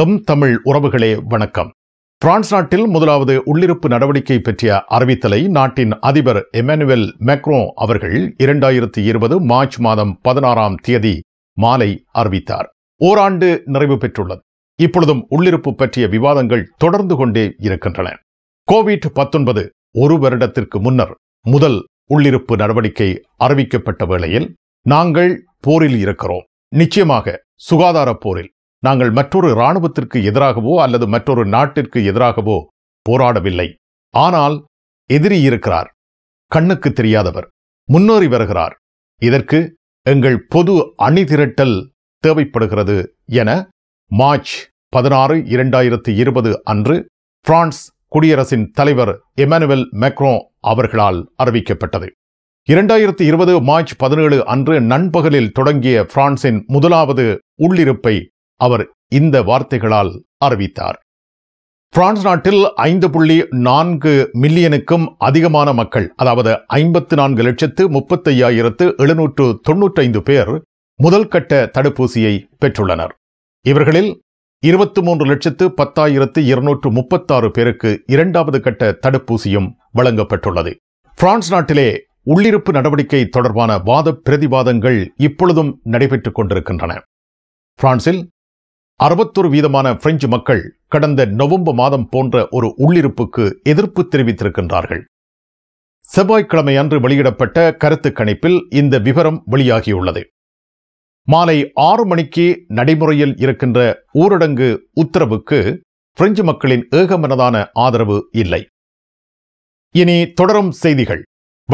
M Tamil உறவுகளே வணக்கம் France நாட்டில் முதலாவது உள்ளிருப்பு நடவடிக்கை பற்றிய அறிவித்தலை நாட்டின் அதிபர் எமானுவேல் மேக்ரோ அவர்கள் இரண்டாயிரத்தி இருபது மார்ச் மாதம் பதினாறாம் தேதி மாலை அறிவித்தார் ஓராண்டு நிறைவு பெற்றுள்ளது இப்பொழுதும் உள்ளிருப்பு பற்றிய விவாதங்கள் தொடர்ந்து கொண்டே இருக்கின்றன கோவிட் பத்தொன்பது ஒரு வருடத்திற்கு முன்னர் முதல் உள்ளிருப்பு நடவடிக்கை அறிவிக்கப்பட்ட வேளையில் நாங்கள் போரில் இருக்கிறோம் நிச்சயமாக சுகாதார போரில் நாங்கள் மற்றொரு இராணுவத்திற்கு எதிராகவோ அல்லது மற்றொரு நாட்டிற்கு எதிராகவோ போராடவில்லை ஆனால் எதிரி இருக்கிறார் கண்ணுக்கு தெரியாதவர் முன்னேறி வருகிறார் இதற்கு எங்கள் பொது அணிதிரட்டல் தேவைப்படுகிறது என மார்ச் பதினாறு இரண்டாயிரத்தி இருபது அன்று பிரான்ஸ் குடியரசின் தலைவர் எமானுவல் மெக்ரோ அவர்களால் அறிவிக்கப்பட்டது இரண்டாயிரத்தி இருபது மார்ச் பதினேழு அன்று நண்பகலில் தொடங்கிய பிரான்சின் முதலாவது உள்ளிருப்பை அவர் இந்த வார்த்தைகளால் அறிவித்தார் பிரான்ஸ் நாட்டில் ஐந்து புள்ளி நான்கு மில்லியனுக்கும் அதிகமான மக்கள் அதாவது ஐம்பத்து நான்கு லட்சத்து முப்பத்தையாயிரத்து எழுநூற்று ஐந்து பேர் முதல் கட்ட தடுப்பூசியை பெற்றுள்ளனர் இவர்களில் இருபத்தி மூன்று லட்சத்து பத்தாயிரத்து இருநூற்று முப்பத்தாறு பேருக்கு இரண்டாவது கட்ட தடுப்பூசியும் வழங்கப்பட்டுள்ளது பிரான்ஸ் நாட்டிலே உள்ளிருப்பு நடவடிக்கை தொடர்பான வாத பிரதிவாதங்கள் இப்பொழுதும் நடைபெற்றுக் கொண்டிருக்கின்றன பிரான்சில் அறுபத்தொரு வீதமான பிரெஞ்சு மக்கள் கடந்த நவம்பர் மாதம் போன்ற ஒரு உள்ளிருப்புக்கு எதிர்ப்பு தெரிவித்திருக்கின்றார்கள் செவ்வாய்க்கிழமை அன்று வெளியிடப்பட்ட கருத்து கணிப்பில் இந்த விவரம் வெளியாகியுள்ளது மாலை ஆறு மணிக்கு நடைமுறையில் இருக்கின்ற ஊரடங்கு உத்தரவுக்கு பிரெஞ்சு மக்களின் ஏகமனதான ஆதரவு இல்லை இனி தொடரும் செய்திகள்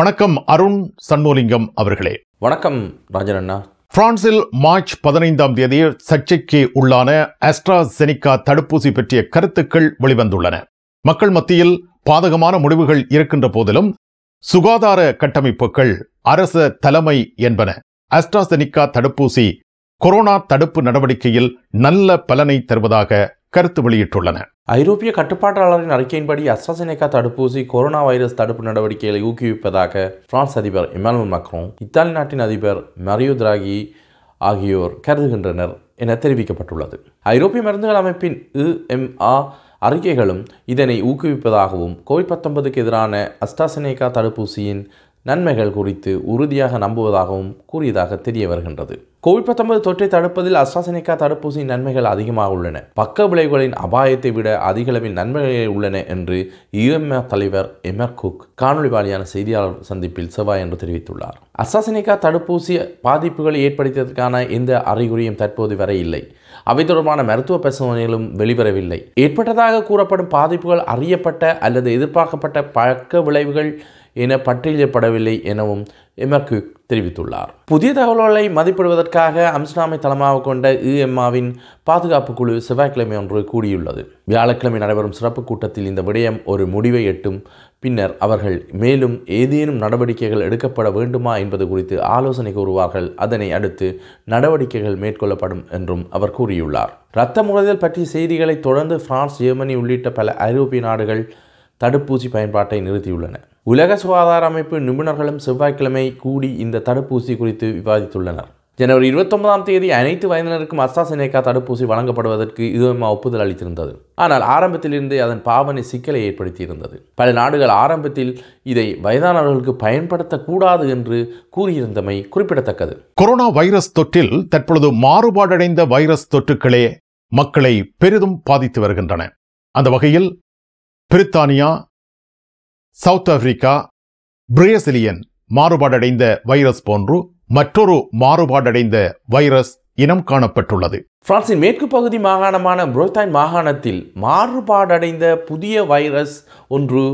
வணக்கம் அருண் சண்முலிங்கம் அவர்களே வணக்கம் ராஜன் அண்ணா பிரான்சில் மார்ச் பதினைந்தாம் தேதி சர்ச்சைக்கு உள்ளான அஸ்ட்ராசெனிகா தடுப்பூசி பற்றிய கருத்துக்கள் வெளிவந்துள்ளன மக்கள் மத்தியில் பாதகமான முடிவுகள் இருக்கின்ற போதிலும் சுகாதார கட்டமைப்புகள் அரச தலைமை என்பன அஸ்ட்ராசெனிகா தடுப்பூசி கொரோனா தடுப்பு நடவடிக்கையில் நல்ல பலனை தருவதாக கருத்து வெளியிட்டுள்ளன ஐரோப்பிய கட்டுப்பாட்டாளரின் அறிக்கையின்படி அஸ்ட்ராசெனேகா தடுப்பூசி கொரோனா வைரஸ் தடுப்பு நடவடிக்கைகளை ஊக்குவிப்பதாக பிரான்ஸ் அதிபர் இமானுவல் மக்ரோன் இத்தாலி நாட்டின் அதிபர் மரியோ திராகி ஆகியோர் கருதுகின்றனர் என தெரிவிக்கப்பட்டுள்ளது ஐரோப்பிய மருந்துகள் அமைப்பின் இஎம்ஆ அறிக்கைகளும் இதனை ஊக்குவிப்பதாகவும் கோவிட் பத்தொன்பதுக்கு எதிரான அஸ்டாசினேகா தடுப்பூசியின் நன்மைகள் குறித்து உறுதியாக நம்புவதாகவும் கூறியதாக தெரிய வருகின்றது கோவிட் பத்தொன்பது தொற்றை தடுப்பதில் அஸ்ட்ராசெனிகா தடுப்பூசியின் நன்மைகள் அதிகமாக உள்ளன பக்க விளைவுகளின் அபாயத்தை விட அதிக அளவில் நன்மைகளே உள்ளன என்று யுஎம்ஏ தலைவர் எமர் குக் காணொலி வாரியான செய்தியாளர் சந்திப்பில் செவ்வாய் என்று தெரிவித்துள்ளார் அஸ்ட்ராசெனிகா தடுப்பூசி பாதிப்புகளை ஏற்படுத்தியதற்கான எந்த அறிகுறியும் தற்போது வரை இல்லை அவை தொடர்பான மருத்துவ பரிசோதனைகளும் வெளிவரவில்லை ஏற்பட்டதாக கூறப்படும் பாதிப்புகள் அறியப்பட்ட அல்லது எதிர்பார்க்கப்பட்ட பக்க விளைவுகள் என பட்டியலிடப்படவில்லை எனவும் எமக்கு தெரிவித்துள்ளார் புதிய தகவல்களை மதிப்பிடுவதற்காக அம்ஸ்டாமை தளமாக கொண்ட இஎம்மாவின் பாதுகாப்பு குழு செவ்வாய்க்கிழமை ஒன்று கூடியுள்ளது வியாழக்கிழமை நடைபெறும் சிறப்பு கூட்டத்தில் இந்த விடயம் ஒரு முடிவை எட்டும் பின்னர் அவர்கள் மேலும் ஏதேனும் நடவடிக்கைகள் எடுக்கப்பட வேண்டுமா என்பது குறித்து ஆலோசனை கூறுவார்கள் அதனை அடுத்து நடவடிக்கைகள் மேற்கொள்ளப்படும் என்றும் அவர் கூறியுள்ளார் இரத்த முறைதல் பற்றிய செய்திகளை தொடர்ந்து பிரான்ஸ் ஜெர்மனி உள்ளிட்ட பல ஐரோப்பிய நாடுகள் தடுப்பூசி பயன்பாட்டை நிறுத்தியுள்ளன உலக சுகாதார அமைப்பு நிபுணர்களும் செவ்வாய்க்கிழமை கூடி இந்த தடுப்பூசி குறித்து விவாதித்துள்ளனர் ஜனவரி இருபத்தொன்பதாம் தேதி அனைத்து வயதினருக்கும் அஸ்தாசினேகா தடுப்பூசி வழங்கப்படுவதற்கு இதுவமா ஒப்புதல் அளித்திருந்தது ஆனால் ஆரம்பத்திலிருந்தே அதன் பாவனை சிக்கலை ஏற்படுத்தியிருந்தது பல நாடுகள் ஆரம்பத்தில் இதை வயதானவர்களுக்கு பயன்படுத்தக்கூடாது என்று கூறியிருந்தமை குறிப்பிடத்தக்கது கொரோனா வைரஸ் தொற்றில் தற்பொழுது மாறுபாடடைந்த வைரஸ் தொற்றுக்களே மக்களை பெரிதும் பாதித்து வருகின்றன அந்த வகையில் பிரித்தானியா சவுத் ஆப்பிரிக்கா பிரேசிலியன் மாறுபாடடைந்த வைரஸ் போன்று மற்றொரு மாறுபாடடைந்த வைரஸ் இனம் காணப்பட்டுள்ளது பிரான்சின் மேற்கு பகுதி மாகாணமான புரோத்தான் மாகாணத்தில் மாறுபாடடைந்த புதிய வைரஸ் ஒன்று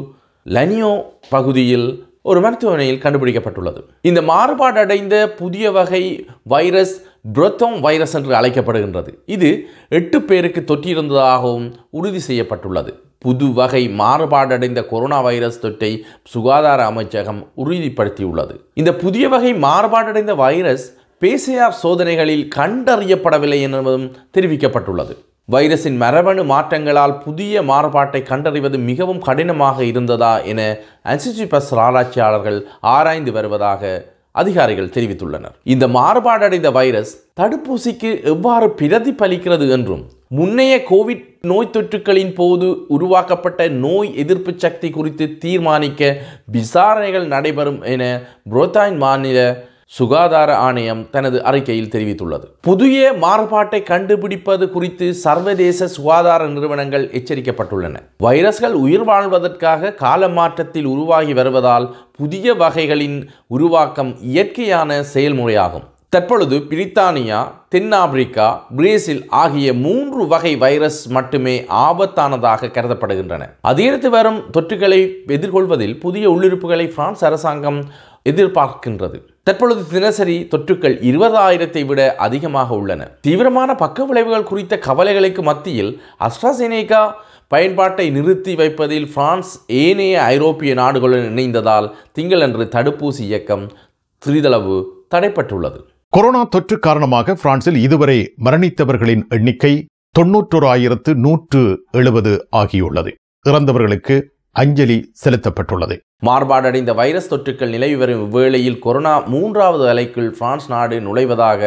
லனியோ பகுதியில் ஒரு மருத்துவமனையில் கண்டுபிடிக்கப்பட்டுள்ளது இந்த மாறுபாடடைந்த புதிய வகை வைரஸ் புரோத்தோம் வைரஸ் என்று அழைக்கப்படுகின்றது இது எட்டு பேருக்கு தொற்றியிருந்ததாகவும் உறுதி செய்யப்பட்டுள்ளது புது வகை மாறுபாடடைந்த கொரோனா வைரஸ் தொற்றை சுகாதார அமைச்சகம் உறுதிப்படுத்தியுள்ளது இந்த புதிய வகை மாறுபாடடைந்த வைரஸ் பேசிஆர் சோதனைகளில் கண்டறியப்படவில்லை என்பதும் தெரிவிக்கப்பட்டுள்ளது வைரஸின் மரபணு மாற்றங்களால் புதிய மாறுபாட்டை கண்டறிவது மிகவும் கடினமாக இருந்ததா என அன்சிஜிபஸ் ஆராய்ச்சியாளர்கள் ஆராய்ந்து வருவதாக அதிகாரிகள் தெரிவித்துள்ளனர் இந்த மாறுபாடடைந்த வைரஸ் தடுப்பூசிக்கு எவ்வாறு பிரதிபலிக்கிறது என்றும் முன்னைய கோவிட் நோய் தொற்றுக்களின் போது உருவாக்கப்பட்ட நோய் எதிர்ப்பு சக்தி குறித்து தீர்மானிக்க விசாரணைகள் நடைபெறும் என புரோத்தாய் மாநில சுகாதார ஆணையம் தனது அறிக்கையில் தெரிவித்துள்ளது புதிய மாறுபாட்டை கண்டுபிடிப்பது குறித்து சர்வதேச சுகாதார நிறுவனங்கள் எச்சரிக்கப்பட்டுள்ளன வைரஸ்கள் உயிர் வாழ்வதற்காக கால மாற்றத்தில் உருவாகி வருவதால் புதிய வகைகளின் உருவாக்கம் இயற்கையான செயல்முறையாகும் தற்பொழுது பிரித்தானியா தென் ஆப்பிரிக்கா பிரேசில் ஆகிய மூன்று வகை வைரஸ் மட்டுமே ஆபத்தானதாக கருதப்படுகின்றன அதிகரித்து வரும் தொற்றுகளை எதிர்கொள்வதில் புதிய உள்ளிருப்புகளை பிரான்ஸ் அரசாங்கம் எதிர்பார்க்கின்றது தற்பொழுது தினசரி தொற்றுக்கள் இருபதாயிரத்தை விட அதிகமாக உள்ளன தீவிரமான பக்க விளைவுகள் குறித்த கவலைகளுக்கு மத்தியில் அஸ்ட்ராசெனேகா பயன்பாட்டை நிறுத்தி வைப்பதில் பிரான்ஸ் ஏனைய ஐரோப்பிய நாடுகளுடன் இணைந்ததால் திங்களன்று தடுப்பூசி இயக்கம் சிறிதளவு தடைப்பட்டுள்ளது கொரோனா தொற்று காரணமாக பிரான்சில் இதுவரை மரணித்தவர்களின் எண்ணிக்கை தொன்னூற்றோரு ஆயிரத்து நூற்று எழுபது ஆகியுள்ளது இறந்தவர்களுக்கு அஞ்சலி செலுத்தப்பட்டுள்ளது மாறுபாடடைந்த வைரஸ் தொற்றுக்கள் நிலவி வரும் வேளையில் கொரோனா மூன்றாவது அலைக்குள் பிரான்ஸ் நாடு நுழைவதாக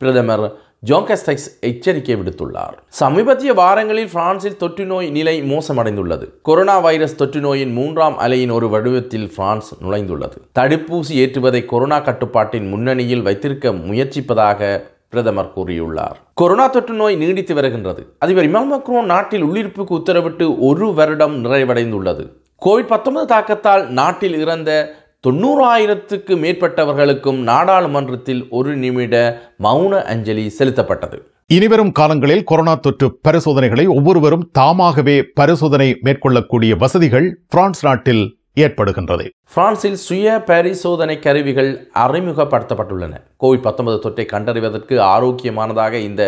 பிரதமர் ஜோங்கஸ்டைஸ் எச்சரிக்கை விடுத்துள்ளார் சமீபத்திய வாரங்களில் பிரான்சில் தொற்று நோய் நிலை மோசமடைந்துள்ளது கொரோனா வைரஸ் தொற்று நோயின் மூன்றாம் அலையின் ஒரு வடிவத்தில் பிரான்ஸ் நுழைந்துள்ளது தடுப்பூசி ஏற்றுவதை கொரோனா கட்டுப்பாட்டின் முன்னணியில் வைத்திருக்க முயற்சிப்பதாக பிரதமர் கூறியுள்ளார் கொரோனா தொற்று நோய் நீடித்து வருகின்றது அதிபர் இமால் மக்ரோன் நாட்டில் உள்ளிருப்புக்கு உத்தரவிட்டு ஒரு வருடம் நிறைவடைந்துள்ளது கோவிட் பத்தொன்பது தாக்கத்தால் நாட்டில் இறந்த தொண்ணூறாயிரத்துக்கு மேற்பட்டவர்களுக்கும் நாடாளுமன்றத்தில் ஒரு நிமிட மௌன அஞ்சலி செலுத்தப்பட்டது இனிவரும் காலங்களில் கொரோனா தொற்று பரிசோதனைகளை ஒவ்வொருவரும் தாமாகவே பரிசோதனை மேற்கொள்ளக்கூடிய வசதிகள் பிரான்ஸ் நாட்டில் ஏற்படுகின்றது பிரான்சில் சுய பரிசோதனை கருவிகள் அறிமுகப்படுத்தப்பட்டுள்ளன கோவிட் பத்தொன்பது தொற்றை கண்டறிவதற்கு ஆரோக்கியமானதாக இந்த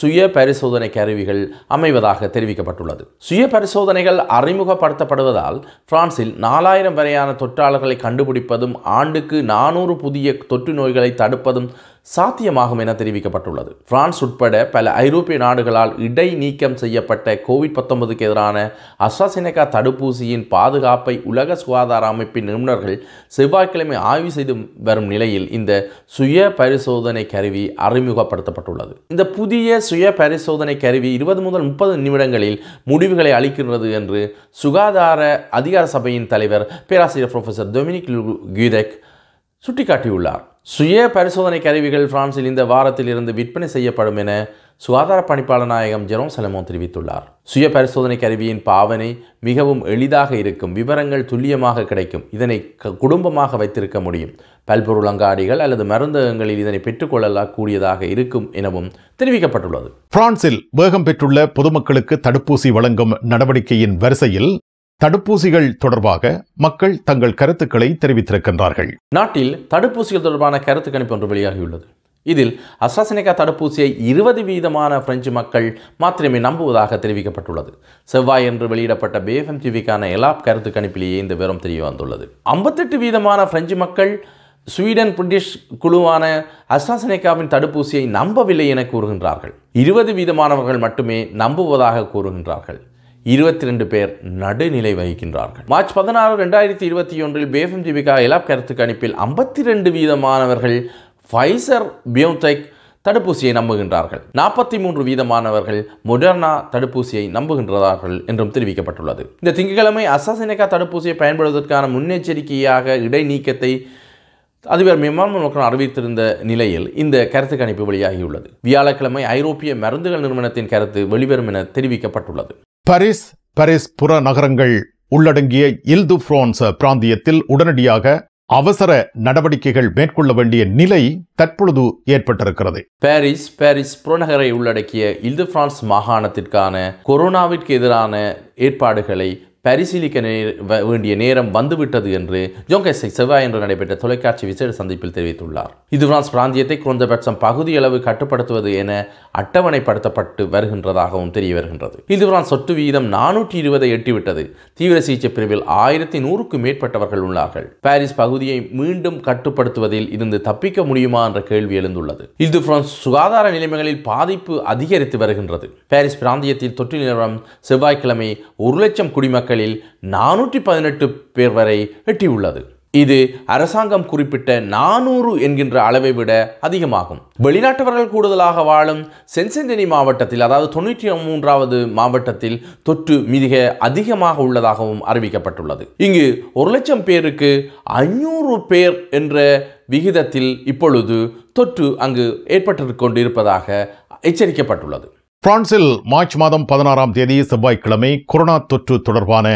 சுய பரிசோதனை கருவிகள் அமைவதாக தெரிவிக்கப்பட்டுள்ளது சுய பரிசோதனைகள் அறிமுகப்படுத்தப்படுவதால் பிரான்சில் நாலாயிரம் வரையான தொற்றாளர்களை கண்டுபிடிப்பதும் ஆண்டுக்கு நானூறு புதிய தொற்று நோய்களை தடுப்பதும் சாத்தியமாகும் என தெரிவிக்கப்பட்டுள்ளது பிரான்ஸ் உட்பட பல ஐரோப்பிய நாடுகளால் இடை நீக்கம் செய்யப்பட்ட கோவிட் பத்தொன்பதுக்கு எதிரான அசாசினகா தடுப்பூசியின் பாதுகாப்பை உலக சுகாதார அமைப்பின் நிபுணர்கள் செவ்வாய்க்கிழமை ஆய்வு செய்து வரும் நிலையில் இந்த சுய பரிசோதனை கருவி அறிமுகப்படுத்தப்பட்டுள்ளது இந்த புதிய சுய பரிசோதனை கருவி இருபது முதல் முப்பது நிமிடங்களில் முடிவுகளை அளிக்கின்றது என்று சுகாதார அதிகார சபையின் தலைவர் பேராசிரியர் ப்ரொஃபசர் டொமினிக் கியூதெக் சுட்டிக்காட்டியுள்ளார் சுய பரிசோதனை கருவிகள் பிரான்சில் இந்த வாரத்தில் இருந்து விற்பனை செய்யப்படும் என சுகாதார பணிப்பாளர் நாயகம் ஜெரோம் செலமோ தெரிவித்துள்ளார் சுய பரிசோதனை கருவியின் பாவனை மிகவும் எளிதாக இருக்கும் விவரங்கள் துல்லியமாக கிடைக்கும் இதனை குடும்பமாக வைத்திருக்க முடியும் பல்பொருள் அங்காடிகள் அல்லது மருந்தகங்களில் இதனை கூடியதாக இருக்கும் எனவும் தெரிவிக்கப்பட்டுள்ளது பிரான்சில் வேகம் பெற்றுள்ள பொதுமக்களுக்கு தடுப்பூசி வழங்கும் நடவடிக்கையின் வரிசையில் தடுப்பூசிகள் தொடர்பாக மக்கள் தங்கள் கருத்துக்களை தெரிவித்திருக்கின்றார்கள் நாட்டில் தடுப்பூசிகள் தொடர்பான கருத்து கணிப்பு ஒன்று வெளியாகியுள்ளது இதில் அஸ்ட்ராசெனிகா தடுப்பூசியை இருபது வீதமான பிரெஞ்சு மக்கள் மாத்திரமே நம்புவதாக தெரிவிக்கப்பட்டுள்ளது செவ்வாய் என்று வெளியிடப்பட்ட பேஎஃப்எம் டிவிக்கான எலாப் கருத்து கணிப்பிலேயே இந்த விவரம் தெரிய வந்துள்ளது ஐம்பத்தெட்டு வீதமான பிரெஞ்சு மக்கள் ஸ்வீடன் பிரிட்டிஷ் குழுவான அஸ்ட்ராசெனிகாவின் தடுப்பூசியை நம்பவில்லை என கூறுகின்றார்கள் இருபது வீதமானவர்கள் மட்டுமே நம்புவதாக கூறுகின்றார்கள் இருபத்தி ரெண்டு பேர் நடுநிலை வகிக்கின்றார்கள் மார்ச் பதினாறு ரெண்டாயிரத்தி இருபத்தி ஒன்றில் பேஃபம் ஜிபிகா இலாப் கருத்து கணிப்பில் ஐம்பத்தி ரெண்டு வீதமானவர்கள் ஃபைசர் பியோடெக் தடுப்பூசியை நம்புகின்றார்கள் நாற்பத்தி மூன்று வீதமானவர்கள் மொடர்னா தடுப்பூசியை நம்புகின்றார்கள் என்றும் தெரிவிக்கப்பட்டுள்ளது இந்த திங்கட்கிழமை அசாசினேகா தடுப்பூசியை பயன்படுவதற்கான முன்னெச்சரிக்கையாக இடைநீக்கத்தை அதிபர் மிமான் நோக்கம் அறிவித்திருந்த நிலையில் இந்த கருத்து கணிப்பு வெளியாகியுள்ளது வியாழக்கிழமை ஐரோப்பிய மருந்துகள் நிறுவனத்தின் கருத்து வெளிவரும் என தெரிவிக்கப்பட்டுள்ளது பரிஸ் பரிஸ் புற நகரங்கள் உள்ளடங்கிய இல்து பிரான்ஸ் பிராந்தியத்தில் உடனடியாக அவசர நடவடிக்கைகள் மேற்கொள்ள வேண்டிய நிலை தற்பொழுது ஏற்பட்டிருக்கிறது பாரிஸ் பாரிஸ் புறநகரை உள்ளடக்கிய இல்து பிரான்ஸ் மாகாணத்திற்கான கொரோனாவிற்கு எதிரான ஏற்பாடுகளை பரிசீலிக்க வேண்டிய நேரம் வந்துவிட்டது என்று ஜோங்கேசை செவ்வாய் என்று நடைபெற்ற தொலைக்காட்சி விசேட சந்திப்பில் தெரிவித்துள்ளார் இது பிரான்ஸ் பிராந்தியத்தை குறைந்தபட்சம் பகுதியளவு கட்டுப்படுத்துவது என அட்டவணைப்படுத்தப்பட்டு வருகின்றதாகவும் தெரிய வருகின்றது இது பிரான்ஸ் சொட்டு வீதம் நானூற்றி இருபதை எட்டிவிட்டது தீவிர சிகிச்சை பிரிவில் ஆயிரத்தி நூறுக்கும் மேற்பட்டவர்கள் உள்ளார்கள் பாரிஸ் பகுதியை மீண்டும் கட்டுப்படுத்துவதில் இருந்து தப்பிக்க முடியுமா என்ற கேள்வி எழுந்துள்ளது இது பிரான்ஸ் சுகாதார நிலைமைகளில் பாதிப்பு அதிகரித்து வருகின்றது பாரிஸ் பிராந்தியத்தில் தொற்று நிலவரம் செவ்வாய்க்கிழமை ஒரு லட்சம் குடிமக்கள் மக்களில் நானூற்றி பதினெட்டு பேர் வரை எட்டியுள்ளது இது அரசாங்கம் குறிப்பிட்ட நானூறு என்கின்ற அளவை விட அதிகமாகும் வெளிநாட்டவர்கள் கூடுதலாக வாழும் சென்சென்டனி மாவட்டத்தில் அதாவது தொண்ணூற்றி மூன்றாவது மாவட்டத்தில் தொற்று மிக அதிகமாக உள்ளதாகவும் அறிவிக்கப்பட்டுள்ளது இங்கு ஒரு லட்சம் பேருக்கு ஐநூறு பேர் என்ற விகிதத்தில் இப்பொழுது தொற்று அங்கு ஏற்பட்டு கொண்டிருப்பதாக எச்சரிக்கப்பட்டுள்ளது பிரான்சில் மார்ச் மாதம் பதினாறாம் தேதி செவ்வாய்க்கிழமை கொரோனா தொற்று தொடர்பான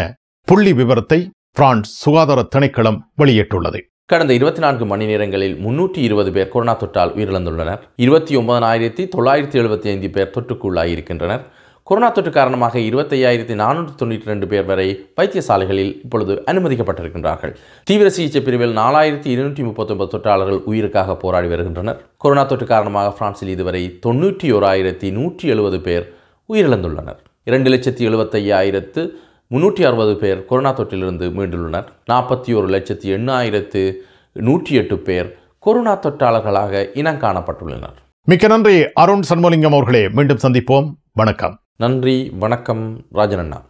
புள்ளி விவரத்தை பிரான்ஸ் சுகாதார திணைக்களம் வெளியிட்டுள்ளது கடந்த இருபத்தி நான்கு மணி நேரங்களில் முன்னூற்றி இருபது பேர் கொரோனா தொற்றால் உயிரிழந்துள்ளனர் இருபத்தி ஒன்பதாயிரத்தி தொள்ளாயிரத்தி எழுபத்தி ஐந்து பேர் தொற்றுக்குள்ளாயிருக்கின்றனர் கொரோனா தொற்று காரணமாக இருபத்தையாயிரத்தி நானூற்றி தொண்ணூற்றி ரெண்டு பேர் வரை வைத்தியசாலைகளில் இப்பொழுது அனுமதிக்கப்பட்டிருக்கின்றார்கள் தீவிர சிகிச்சை பிரிவில் நாலாயிரத்தி இருநூற்றி முப்பத்தொன்பது தொற்றாளர்கள் உயிருக்காக போராடி வருகின்றனர் கொரோனா தொற்று காரணமாக பிரான்சில் இதுவரை தொன்னூற்றி ஓராயிரத்தி நூற்றி எழுபது பேர் உயிரிழந்துள்ளனர் இரண்டு லட்சத்தி எழுபத்தையாயிரத்து முன்னூற்றி அறுபது பேர் கொரோனா தொற்றிலிருந்து மீண்டுள்ளனர் நாற்பத்தி ஒரு லட்சத்தி எண்ணாயிரத்து நூற்றி எட்டு பேர் கொரோனா தொற்றாளர்களாக இனம் காணப்பட்டுள்ளனர் மிக்க நன்றி அருண் சண்முலிங்கம் அவர்களே மீண்டும் சந்திப்போம் வணக்கம் நன்றி வணக்கம் ராஜனண்ணா